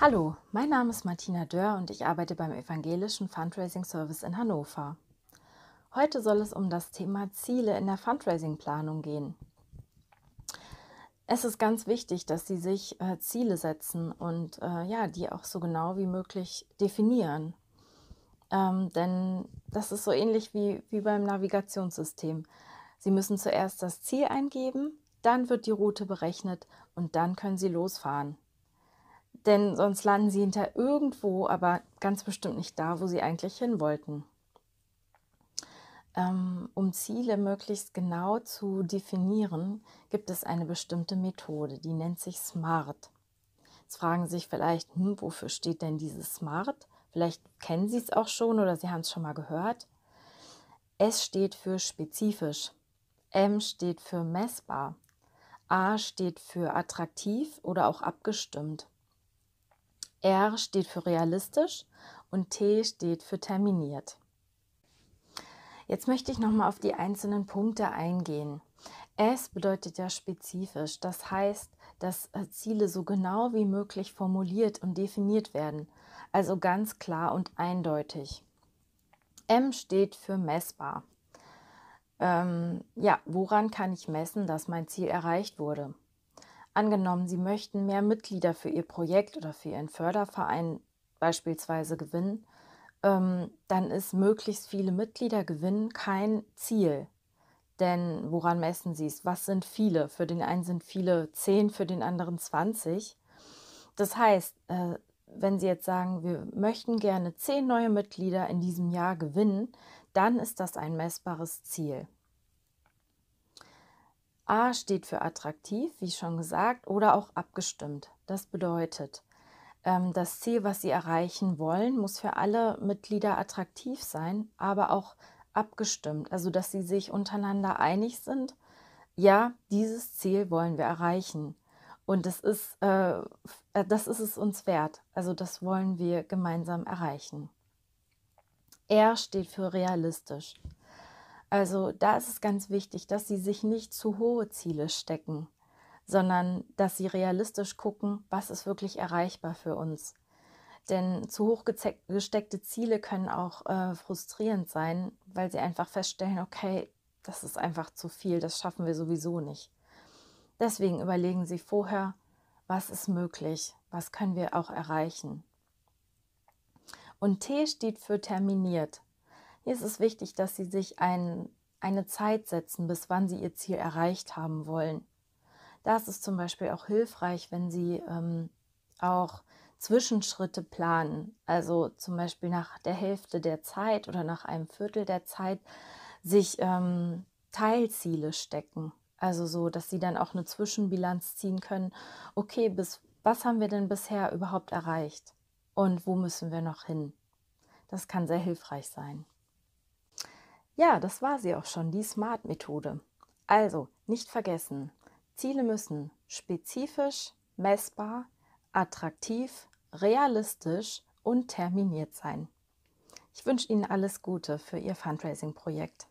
Hallo, mein Name ist Martina Dörr und ich arbeite beim Evangelischen Fundraising Service in Hannover. Heute soll es um das Thema Ziele in der Fundraising-Planung gehen. Es ist ganz wichtig, dass Sie sich äh, Ziele setzen und äh, ja, die auch so genau wie möglich definieren. Ähm, denn das ist so ähnlich wie, wie beim Navigationssystem. Sie müssen zuerst das Ziel eingeben, dann wird die Route berechnet und dann können Sie losfahren denn sonst landen sie hinter irgendwo, aber ganz bestimmt nicht da, wo sie eigentlich hin wollten. Ähm, um Ziele möglichst genau zu definieren, gibt es eine bestimmte Methode, die nennt sich SMART. Jetzt fragen Sie sich vielleicht, hm, wofür steht denn dieses SMART? Vielleicht kennen Sie es auch schon oder Sie haben es schon mal gehört. S steht für spezifisch, M steht für messbar, A steht für attraktiv oder auch abgestimmt. R steht für realistisch und T steht für terminiert. Jetzt möchte ich nochmal auf die einzelnen Punkte eingehen. S bedeutet ja spezifisch, das heißt, dass äh, Ziele so genau wie möglich formuliert und definiert werden, also ganz klar und eindeutig. M steht für messbar. Ähm, ja, woran kann ich messen, dass mein Ziel erreicht wurde? Angenommen, Sie möchten mehr Mitglieder für Ihr Projekt oder für Ihren Förderverein beispielsweise gewinnen, ähm, dann ist möglichst viele Mitglieder gewinnen kein Ziel. Denn woran messen Sie es? Was sind viele? Für den einen sind viele 10, für den anderen 20. Das heißt, äh, wenn Sie jetzt sagen, wir möchten gerne 10 neue Mitglieder in diesem Jahr gewinnen, dann ist das ein messbares Ziel. A steht für attraktiv, wie schon gesagt, oder auch abgestimmt. Das bedeutet, ähm, das Ziel, was Sie erreichen wollen, muss für alle Mitglieder attraktiv sein, aber auch abgestimmt, also dass sie sich untereinander einig sind, ja, dieses Ziel wollen wir erreichen. Und das ist, äh, äh das ist es uns wert. Also das wollen wir gemeinsam erreichen. R steht für realistisch. Also da ist es ganz wichtig, dass sie sich nicht zu hohe Ziele stecken, sondern dass sie realistisch gucken, was ist wirklich erreichbar für uns. Denn zu hoch gesteckte Ziele können auch äh, frustrierend sein, weil sie einfach feststellen, okay, das ist einfach zu viel, das schaffen wir sowieso nicht. Deswegen überlegen Sie vorher, was ist möglich, was können wir auch erreichen. Und T steht für terminiert. Hier ist es wichtig, dass Sie sich ein, eine Zeit setzen, bis wann Sie Ihr Ziel erreicht haben wollen. Das ist zum Beispiel auch hilfreich, wenn Sie ähm, auch Zwischenschritte planen. Also zum Beispiel nach der Hälfte der Zeit oder nach einem Viertel der Zeit sich ähm, Teilziele stecken. Also so, dass sie dann auch eine Zwischenbilanz ziehen können. Okay, bis was haben wir denn bisher überhaupt erreicht? Und wo müssen wir noch hin? Das kann sehr hilfreich sein. Ja, das war sie auch schon, die SMART-Methode. Also, nicht vergessen, Ziele müssen spezifisch, messbar, attraktiv, realistisch und terminiert sein. Ich wünsche Ihnen alles Gute für Ihr Fundraising-Projekt.